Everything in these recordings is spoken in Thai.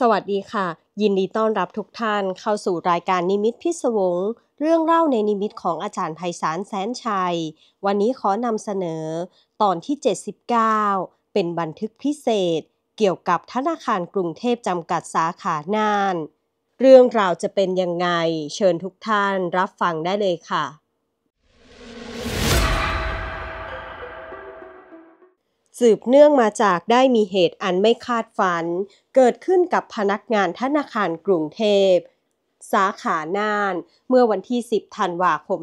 สวัสดีค่ะ ยินดีต้อนรับทุกท่านเข้าสู่รายการนิมิตพิศวง เรื่องเล่าในนิมิตของอาจารย์ไพศาลแสนชัย วันนี้ขอนำเสนอ ตอนที่ 79 เป็นบันทึกพิเศษ เกี่ยวกับธนาคารกรุงเทพจำกัดสาขาน่าน เรื่องราวจะเป็นยังไงเชิญทุกท่านรับฟังได้เลยค่ะสืบเนื่องมาจากได้มีเหตุอันไม่คาดฝัน เกิดขึ้นกับพนักงานธนาคารกรุงเทพ สาขาน่านเมื่อวันที่ 10ธันวาคม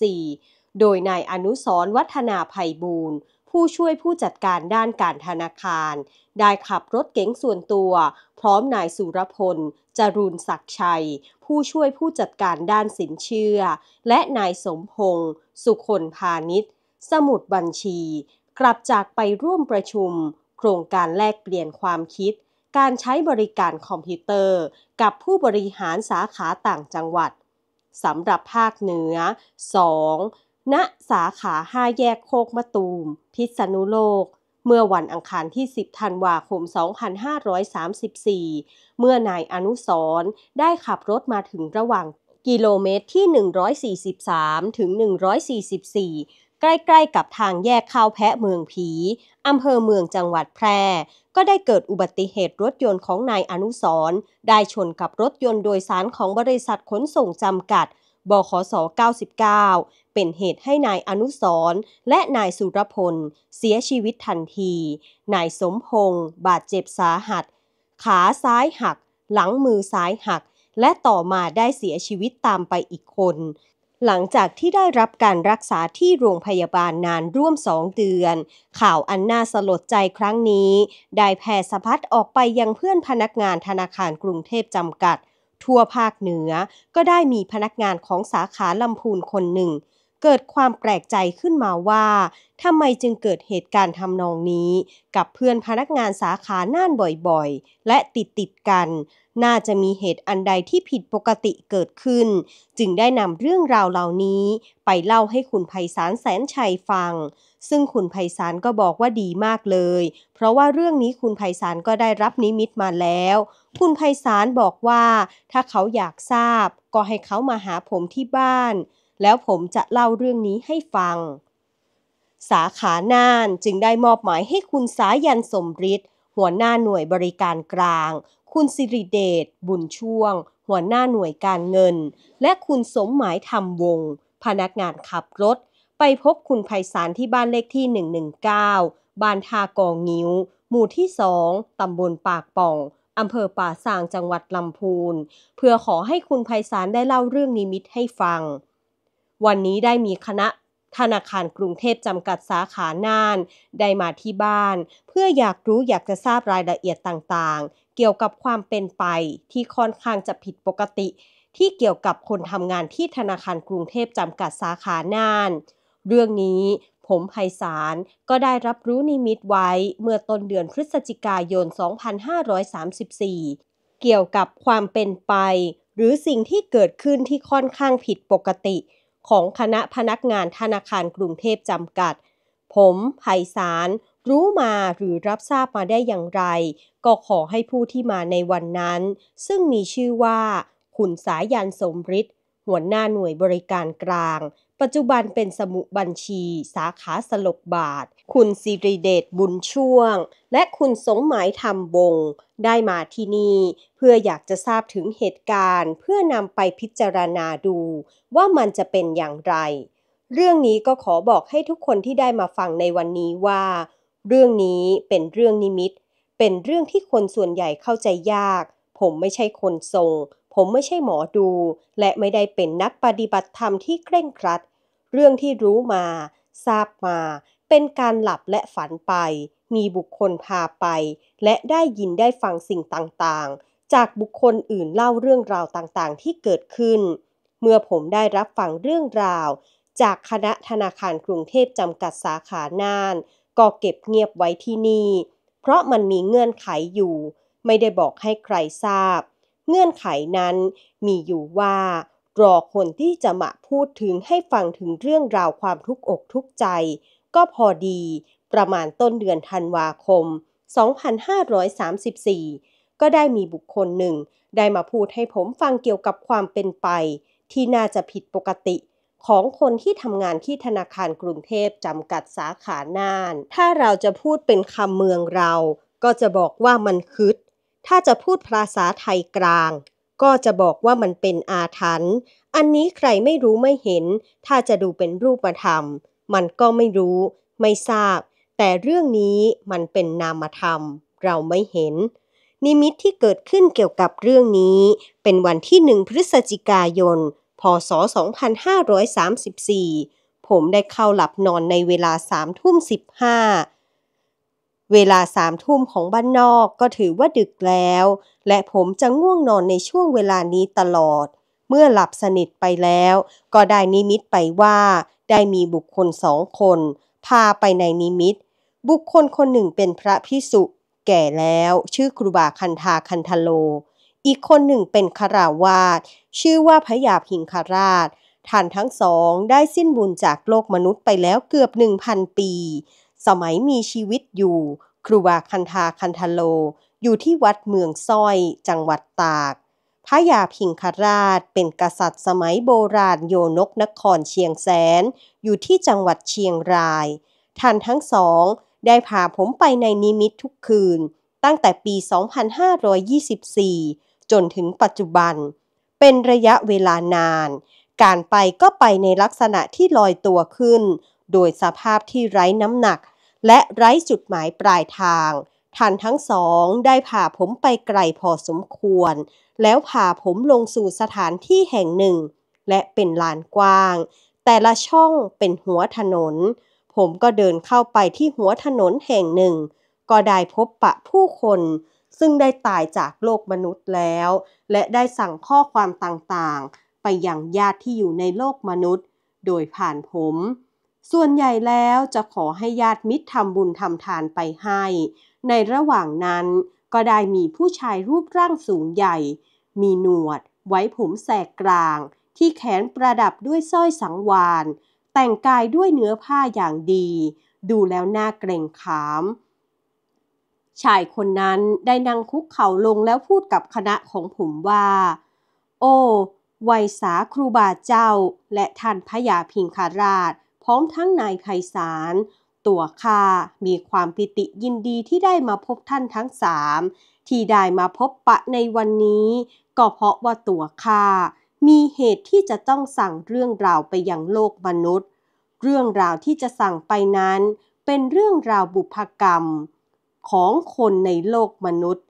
2534 โดยนายอนุสรวัฒนาภัยบูรณ์ ผู้ช่วยผู้จัดการด้านการธนาคาร ได้ขับรถเก๋งส่วนตัว พร้อมนายสุรพลจรุนศักชัย ผู้ช่วยผู้จัดการด้านสินเชื่อ และนายสมพงศ์สุคนพาณิชย์สมุดบัญชีกลับจากไปร่วมประชุม โครงการแลกเปลี่ยนความคิด การใช้บริการคอมพิวเตอร์ กับผู้บริหารสาขาต่างจังหวัดสำหรับภาคเหนือ 2. ณ สาขา 5 แยกโคกมะตูม พิษณุโลก เมื่อวันอังคารที่ 10 ธันวาคม 2534 เมื่อนายอนุสรได้ขับรถมาถึงระหว่างกิโลเมตรที่ 143 ถึง 144ใกล้ๆกับทางแยกข้าวแพะเมืองผี อำเภอเมืองจังหวัดแพร่ ก็ได้เกิดอุบัติเหตุรถยนต์ของนายอนุสรได้ชนกับรถยนต์โดยสารของบริษัทขนส่งจำกัด บขส 99 เป็นเหตุให้นายอนุสร และนายสุรพล เสียชีวิตทันที นายสมพงศ์บาดเจ็บสาหัส ขาซ้ายหัก หลังมือซ้ายหัก และต่อมาได้เสียชีวิตตามไปอีกคนหลังจากที่ได้รับการรักษาที่โรงพยาบาลนานร่วมสองเดือน ข่าวอันน่าสลดใจครั้งนี้ ได้แผ่สะพัดออกไปยังเพื่อนพนักงานธนาคารกรุงเทพจำกัด ทั่วภาคเหนือก็ได้มีพนักงานของสาขาลำพูนคนหนึ่งเกิดความแปลกใจขึ้นมาว่าทำไมจึงเกิดเหตุการณ์ทำนองนี้ กับเพื่อนพนักงานสาขาน่านบ่อยๆ และติดติดกัน น่าจะมีเหตุอันใดที่ผิดปกติเกิดขึ้น จึงได้นำเรื่องราวเหล่านี้ ไปเล่าให้คุณไพศาลแสนชัยฟัง ซึ่งคุณไพศาลก็บอกว่าดีมากเลย เพราะว่าเรื่องนี้คุณไพศาลก็ได้รับนิมิตมาแล้ว คุณไพศาลบอกว่า ถ้าเขาอยากทราบ ก็ให้เขามาหาผมที่บ้านแล้วผมจะเล่าเรื่องนี้ให้ฟัง สาขานานจึงได้มอบหมายให้คุณสายันสมฤทธิ์หัวหน้าหน่วยบริการกลาง คุณสิริเดชบุญช่วง หัวหน้าหน่วยการเงิน และคุณสมหมายธรรมวงศ์พนักงานขับรถ ไปพบคุณไพศาลที่บ้านเลขที่ 119บ้านทากองงิ้ว หมู่ที่สองตำบลปากป่อง อำเภอป่าซางจังหวัดลำพูน เพื่อขอให้คุณไพศาลได้เล่าเรื่องนิมิตให้ฟังวันนี้ได้มีคณะ ธนาคารกรุงเทพจำกัดสาขาน่าน ได้มาที่บ้าน เพื่ออยากรู้อยากจะทราบรายละเอียดต่างๆ เกี่ยวกับความเป็นไปที่ค่อนข้างจะผิดปกติ ที่เกี่ยวกับคนทำงานที่ธนาคารกรุงเทพจำกัดสาขาน่าน เรื่องนี้ผมไพศาลก็ได้รับรู้นิมิตไว้เมื่อต้นเดือนพฤศจิกายน 2534 เกี่ยวกับความเป็นไป หรือสิ่งที่เกิดขึ้นที่ค่อนข้างผิดปกติของคณะพนักงานธนาคารกรุงเทพจำกัด ผมไพศาลรู้มาหรือรับทราบมาได้อย่างไร ก็ขอให้ผู้ที่มาในวันนั้น ซึ่งมีชื่อว่าขุนสายันสมฤทธิ์หัวหน้าหน่วยบริการกลางปัจจุบันเป็นสมุบัญชี สาขาสลกบาท คุณสิริเดชบุญช่วง และคุณสงหมายธรรมบง ได้มาที่นี่ เพื่ออยากจะทราบถึงเหตุการณ์ เพื่อนำไปพิจารณาดู ว่ามันจะเป็นอย่างไร เรื่องนี้ก็ขอบอกให้ทุกคนที่ได้มาฟังในวันนี้ว่า เรื่องนี้เป็นเรื่องนิมิต เป็นเรื่องที่คนส่วนใหญ่เข้าใจยาก ผมไม่ใช่คนทรงผมไม่ใช่หมอดู และไม่ได้เป็นนักปฏิบัติธรรมที่เคร่งครัดเรื่องที่รู้มาทราบมาเป็นการหลับและฝันไป มีบุคคลพาไปและได้ยินได้ฟังสิ่งต่างๆ จากบุคคลอื่นเล่าเรื่องราวต่างๆที่เกิดขึ้น เมื่อผมได้รับฟังเรื่องราว จากคณะธนาคารกรุงเทพจำกัดสาขาน่าน ก็เก็บเงียบไว้ที่นี่ เพราะมันมีเงื่อนไขอยู่ ไม่ได้บอกให้ใครทราบ เงื่อนไขนั้นมีอยู่ว่ารอคนที่จะมาพูดถึงให้ฟังถึงเรื่องราวความทุกข์อกทุกใจ ก็พอดี ประมาณต้นเดือนธันวาคม 2534 ก็ได้มีบุคคลหนึ่ง ได้มาพูดให้ผมฟังเกี่ยวกับความเป็นไป ที่น่าจะผิดปกติ ของคนที่ทำงานที่ธนาคารกรุงเทพจำกัดสาขาน่าน ถ้าเราจะพูดเป็นคำเมืองเรา ก็จะบอกว่ามันคืดถ้าจะพูดภาษาไทยกลางก็จะบอกว่ามันเป็นอาถรรพ์ อันนี้ใครไม่รู้ไม่เห็น ถ้าจะดูเป็นรูปธรรม มันก็ไม่รู้ไม่ทราบ แต่เรื่องนี้มันเป็นนามธรรม เราไม่เห็น นิมิตที่เกิดขึ้นเกี่ยวกับเรื่องนี้ เป็นวันที่หนึ่งพฤศจิกายน พศ 2534 ผมได้เข้าหลับนอนในเวลาสามทุ่มสิบห้าเวลาสามทุ่มของบ้านนอกก็ถือว่าดึกแล้ว และผมจะง่วงนอนในช่วงเวลานี้ตลอด เมื่อหลับสนิทไปแล้ว ก็ได้นิมิตไปว่า ได้มีบุคคลสองคน พาไปในนิมิต บุคคลคนหนึ่งเป็นพระพิสุแก่แล้วชื่อครูบาคันธาคันทโล อีกคนหนึ่งเป็นคาราวาสชื่อว่าพยาพิงคราชท่านทั้งสองได้สิ้นบุญจากโลกมนุษย์ไปแล้วเกือบหนึ่งพันปีสมัยมีชีวิตอยู่ ครูบาคันธาคันธโล อยู่ที่วัดเมืองส้อยจังหวัดตากพระยาพิงคราชเป็นกษัตริย์สมัยโบราณโยนกนครเชียงแสนอยู่ที่จังหวัดเชียงราย ท่านทั้งสอง ได้พาผมไปในนิมิตทุกคืน ตั้งแต่ปี 2524 จนถึงปัจจุบัน เป็นระยะเวลานาน การไปก็ไปในลักษณะที่ลอยตัวขึ้น โดยสภาพที่ไร้น้ำหนักและไร้จุดหมายปลายทาง ท่านทั้งสอง ได้พาผมไปไกลพอสมควร แล้วพาผมลงสู่สถานที่แห่งหนึ่ง และเป็นลานกว้าง แต่ละช่องเป็นหัวถนน ผมก็เดินเข้าไปที่หัวถนนแห่งหนึ่ง ก็ได้พบปะผู้คนซึ่งได้ตายจากโลกมนุษย์แล้ว และได้สั่งข้อความต่างๆ ไปยังญาติที่อยู่ในโลกมนุษย์ โดยผ่านผมส่วนใหญ่แล้วจะขอให้ญาติมิตรทำบุญทำทานไปให้ ในระหว่างนั้นก็ได้มีผู้ชายรูปร่างสูงใหญ่ มีหนวดไว้ผมแสกกลาง ที่แขนประดับด้วยสร้อยสังวาน แต่งกายด้วยเนื้อผ้าอย่างดี ดูแล้วน่าเกรงขาม ชายคนนั้นได้นั่งคุกเข่าลงแล้วพูดกับคณะของผมว่า โอ้ไวยสาครูบาเจ้าและท่านพญาพิงคาราชพร้อมทั้งนายไพศาลตัวข้ามีความปิติยินดีที่ได้มาพบท่านทั้งสามที่ได้มาพบปะในวันนี้ ก็เพราะว่าตัวข้ามีเหตุที่จะต้องสั่งเรื่องราวไปยังโลกมนุษย์ เรื่องราวที่จะสั่งไปนั้นเป็นเรื่องราวบุพกรรม ของคนในโลกมนุษย์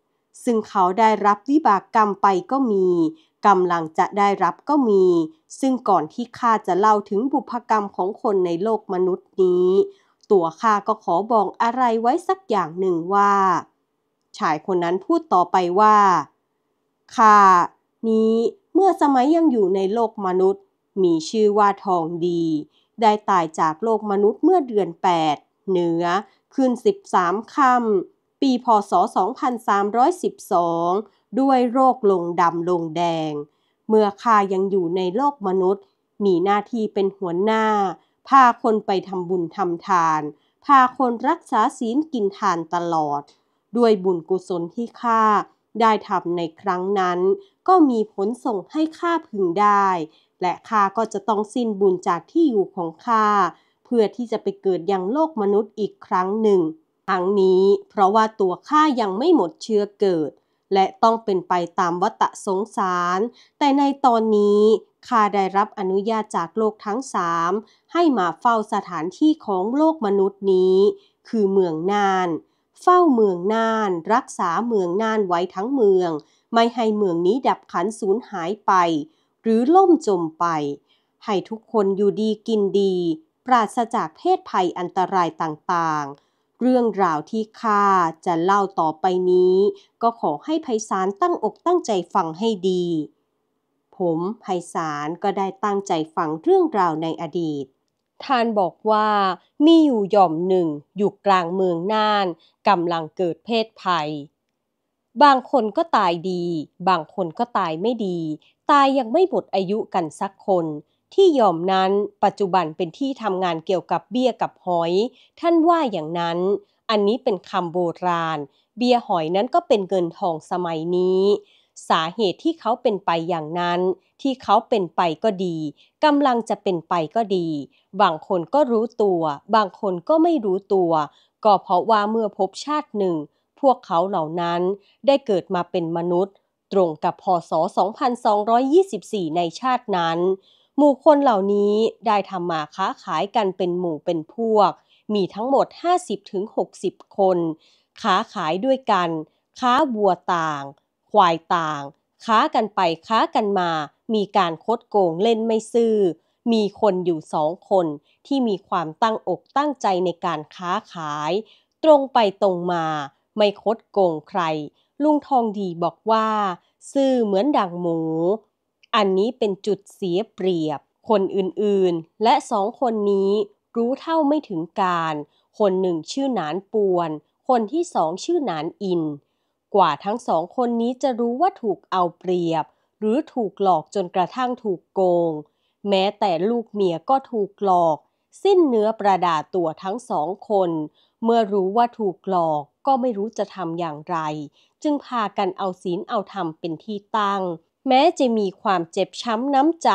ซึ่งเขาได้รับวิบากกรรมไปก็มีกำลังจะได้รับก็มี ซึ่งก่อนที่ข้าจะเล่าถึงบุพกรรมของคนในโลกมนุษย์นี้ ตัวข้าก็ขอบอกอะไรไว้สักอย่างหนึ่งว่า ชายคนนั้นพูดต่อไปว่า ข้านี้เมื่อสมัยยังอยู่ในโลกมนุษย์ มีชื่อว่าทองดี ได้ตายจากโลกมนุษย์เมื่อเดือน 8 เหนือคืน13ค่ำปีพศ 2312ด้วยโรคลงดำลงแดง เมื่อข้ายังอยู่ในโลกมนุษย์ มีหน้าที่เป็นหัวหน้าพาคนไปทำบุญทำทาน พาคนรักษาศีลกินทานตลอด ด้วยบุญกุศลที่ข้าได้ทำในครั้งนั้น ก็มีผลส่งให้ข้าพึงได้ และข้าก็จะต้องสิ้นบุญจากที่อยู่ของข้าเพื่อที่จะไปเกิดยังโลกมนุษย์อีกครั้งหนึ่งทั้งนี้ เพราะว่าตัวข้ายังไม่หมดเชื้อเกิดและต้องเป็นไปตามวัตะสงสาร แต่ในตอนนี้ข้าได้รับอนุญาตจากโลกทั้งสามให้มาเฝ้าสถานที่ของโลกมนุษย์นี้ คือเมืองน่าน เฝ้าเมืองน่าน รักษาเมืองน่านไว้ทั้งเมือง ไม่ให้เมืองนี้ดับขันสูญหายไป หรือล่มจมไป ให้ทุกคนอยู่ดีกินดี ปราศจากเพศภัยอันตรายต่างๆเรื่องราวที่ข้าจะเล่าต่อไปนี้ ก็ขอให้ไพศาลตั้งอกตั้งใจฟังให้ดี ผมไพศาลก็ได้ตั้งใจฟังเรื่องราวในอดีต ท่านบอกว่า มีอยู่หย่อมหนึ่งอยู่กลางเมืองน่านกำลังเกิดเพศภัย บางคนก็ตายดี บางคนก็ตายไม่ดี ตายยังไม่หมดอายุกันสักคนที่ยอมนั้นปัจจุบันเป็นที่ทำงานเกี่ยวกับเบี้ยกับหอย ท่านว่าอย่างนั้น อันนี้เป็นคำโบราณ เบี้ยหอยนั้นก็เป็นเงินทองสมัยนี้ สาเหตุที่เขาเป็นไปอย่างนั้น ที่เขาเป็นไปก็ดี กำลังจะเป็นไปก็ดี บางคนก็รู้ตัว บางคนก็ไม่รู้ตัว ก็เพราะว่าเมื่อพบชาติหนึ่ง พวกเขาเหล่านั้นได้เกิดมาเป็นมนุษย์ ตรงกับพศ 2224 ในชาตินั้นหมู่คนเหล่านี้ได้ทำมาค้าขายกันเป็นหมู่เป็นพวก มีทั้งหมด 50-60 คน ค้าขายด้วยกัน ค้าบัวต่าง ควายต่าง ค้ากันไปค้ากันมา มีการคดโกงเล่นไม่ซื่อ มีคนอยู่สองคนที่มีความตั้งอกตั้งใจในการค้าขาย ตรงไปตรงมา ไม่คดโกงใคร ลุงทองดีบอกว่า ซื่อเหมือนดังหมูอันนี้เป็นจุดเสียเปรียบ คนอื่นๆ และสองคนนี้รู้เท่าไม่ถึงการ คนหนึ่งชื่อหนานปวน คนที่สองชื่อหนานอิน กว่าทั้งสองคนนี้จะรู้ว่าถูกเอาเปรียบ หรือถูกหลอกจนกระทั่งถูกโกง แม้แต่ลูกเมียก็ถูกหลอก สิ้นเนื้อประดาตัวทั้งสองคน เมื่อรู้ว่าถูกหลอกก็ไม่รู้จะทำอย่างไร จึงพากันเอาศีลเอาธรรมเป็นที่ตั้งแม้จะมีความเจ็บช้ำน้ำใจ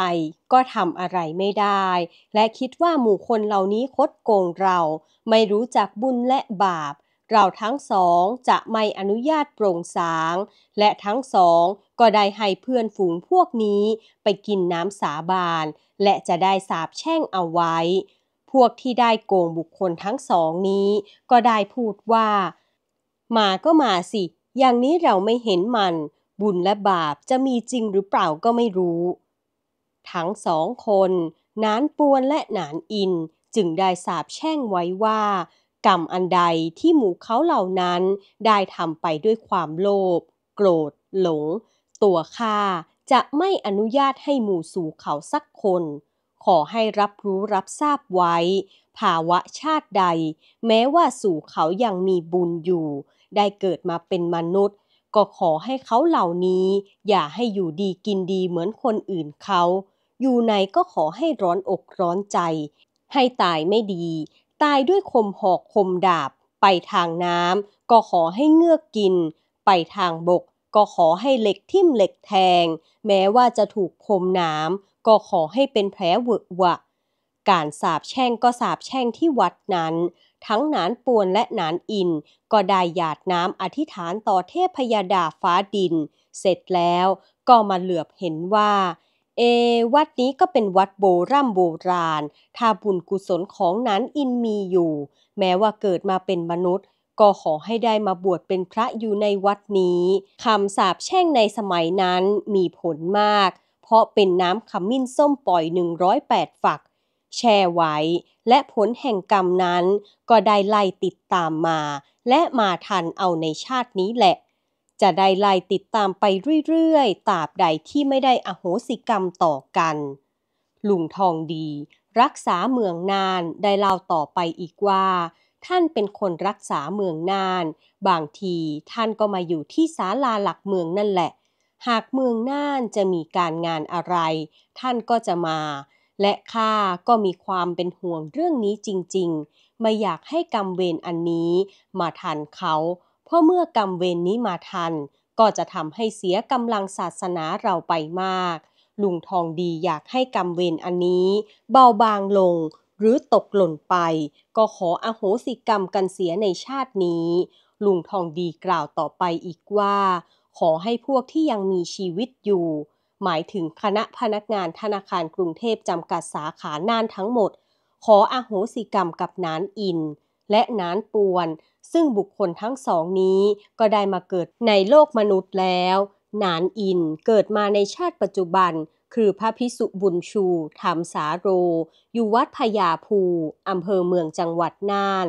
ก็ทำอะไรไม่ได้ และคิดว่าหมู่คนเหล่านี้คดโกงเรา ไม่รู้จักบุญและบาป เราทั้งสองจะไม่อนุญาตโปร่งสางและทั้งสองก็ได้ให้เพื่อนฝูงพวกนี้ไปกินน้ำสาบาน และจะได้สาบแช่งเอาไว้ พวกที่ได้โกงบุคคลทั้งสองนี้ ก็ได้พูดว่า มาก็มาสิ อย่างนี้เราไม่เห็นมันบุญและบาปจะมีจริงหรือเปล่าก็ไม่รู้ ทั้งสองคน นานปวนและนานอินจึงได้สาบแช่งไว้ว่า กรรมอันใดที่หมู่เขาเหล่านั้นได้ทำไปด้วยความโลภโกรธ หลง ตัวข้าจะไม่อนุญาตให้หมู่สู่เขาสักคน ขอให้รับรู้รับทราบไว้ ภาวะชาติใด แม้ว่าสู่เขายังมีบุญอยู่ ได้เกิดมาเป็นมนุษย์ก็ขอให้เขาเหล่านี้ อย่าให้อยู่ดีกินดีเหมือนคนอื่นเขา อยู่ไหนก็ขอให้ร้อนอกร้อนใจ ให้ตายไม่ดี ตายด้วยคมหอกคมดาบ ไปทางน้ำก็ขอให้เงือกกิน ไปทางบกก็ขอให้เหล็กทิ่มเหล็กแทง แม้ว่าจะถูกคมน้ำก็ขอให้เป็นแผลเวอะวะการสาบแช่ง ก็สาบแช่งที่วัดนั้นทั้งหนานปวนและหนานอิน ก็ได้หยาดน้ำอธิษฐานต่อเทพพยาดาฟ้าดิน เสร็จแล้วก็มาเหลือบเห็นว่า เอ วัดนี้ก็เป็นวัดโบร่ำโบราณ ถ้าบุญกุศลของหนานอินมีอยู่ แม้ว่าเกิดมาเป็นมนุษย์ ก็ขอให้ได้มาบวชเป็นพระอยู่ในวัดนี้ คำสาปแช่งในสมัยนั้นมีผลมาก เพราะเป็นน้ำขมิ้นส้มปล่อย 108 ฝักแชร์ไว้และผลแห่งกรรมนั้นก็ได้ไล่ติดตามมา และมาทันเอาในชาตินี้แหละ จะได้ไล่ติดตามไปเรื่อยๆตราบใดที่ไม่ได้อโหสิกรรมต่อกันลุงทองดี รักษาเมืองนานได้เล่าต่อไปอีกว่า ท่านเป็นคนรักษาเมืองนาน บางทีท่านก็มาอยู่ที่ศาลาหลักเมืองนั่นแหละ หากเมืองน่านจะมีการงานอะไร ท่านก็จะมาและข้าก็มีความเป็นห่วงเรื่องนี้จริง ๆ ไม่อยากให้กรรมเวรอันนี้มาทันเขา เพราะเมื่อกรรมเวรนนี้มาทัน ก็จะทำให้เสียกำลังศาสนาเราไปมาก ลุงทองดีอยากให้กรรมเวรอันนี้ เบาบางลงหรือตกหล่นไป ก็ขออโหสิกรรมกันเสียในชาตินี้ ลุงทองดีกล่าวต่อไปอีกว่า ขอให้พวกที่ยังมีชีวิตอยู่หมายถึงคณะพนักงานธนาคารกรุงเทพจำกัดสาขาน่านทั้งหมด ขออโหสิกรรมกับนานอิน และนานปวน ซึ่งบุคคลทั้งสองนี้ก็ได้มาเกิดในโลกมนุษย์แล้ว นานอินเกิดมาในชาติปัจจุบัน คือพระพิสุบุญชู ธรรมสาโรอยู่วัดพญาภู อำเภอเมืองจังหวัดน่าน